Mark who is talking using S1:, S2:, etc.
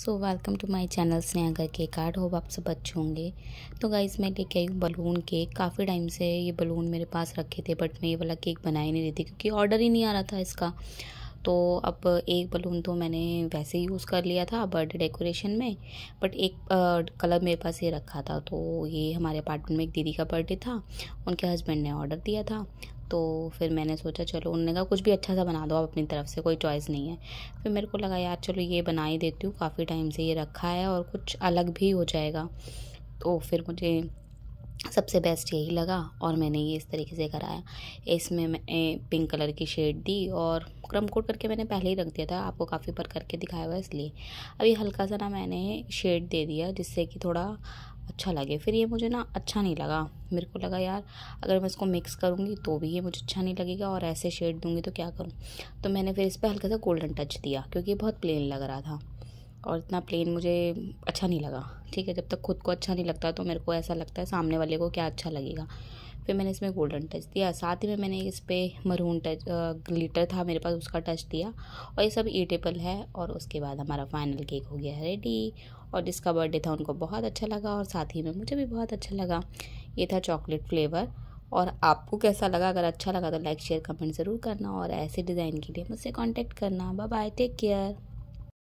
S1: so welcome to my channel Sneha का cake art hope आप सब अच्छे होंगे तो गाइज मैं लेके आई हूँ बलून केक काफ़ी टाइम से ये बलून मेरे पास रखे थे बट मैं ये वाला केक बना ही नहीं रही थी क्योंकि ऑर्डर ही नहीं आ रहा था इसका तो अब एक बलून तो मैंने वैसे ही यूज़ कर लिया था बर्थडे डेकोरेशन में बट एक कलर मेरे पास ये रखा था तो ये हमारे अपार्टमेंट में एक दीदी का बर्थडे था उनके हस्बैंड ने ऑर्डर दिया था तो फिर मैंने सोचा चलो उन्होंने कहा कुछ भी अच्छा सा बना दो आप अपनी तरफ से कोई चॉइस नहीं है फिर मेरे को लगा यार चलो ये बना ही देती हूँ काफ़ी टाइम से ये रखा है और कुछ अलग भी हो जाएगा तो फिर मुझे सबसे बेस्ट यही लगा और मैंने ये इस तरीके से कराया इसमें मैं पिंक कलर की शेड दी और क्रम कोट करके मैंने पहले ही रख दिया था आपको काफ़ी पर करके दिखाया हुआ इसलिए अभी हल्का सा ना मैंने शेड दे दिया जिससे कि थोड़ा अच्छा लगे फिर ये मुझे ना अच्छा नहीं लगा मेरे को लगा यार अगर मैं इसको मिक्स करूँगी तो भी ये मुझे अच्छा नहीं लगेगा और ऐसे शेड दूँगी तो क्या करूँ तो मैंने फिर इस पर हल्का सा गोल्डन टच दिया क्योंकि ये बहुत प्लेन लग रहा था और इतना प्लेन मुझे अच्छा नहीं लगा ठीक है जब तक खुद को अच्छा नहीं लगता तो मेरे को ऐसा लगता है सामने वाले को क्या अच्छा लगेगा फिर मैंने इसमें गोल्डन टच दिया साथ ही में मैंने इस पर मरून टच ग्लिटर था मेरे पास उसका टच दिया और ये सब ईटेबल है और उसके बाद हमारा फाइनल केक हो गया रेडी और जिसका बर्थडे था उनको बहुत अच्छा लगा और साथ ही में मुझे भी बहुत अच्छा लगा ये था चॉकलेट फ्लेवर और आपको कैसा लगा अगर अच्छा लगा तो लाइक शेयर कमेंट ज़रूर करना और ऐसे डिज़ाइन के लिए मुझसे कॉन्टैक्ट करना बाय टेक केयर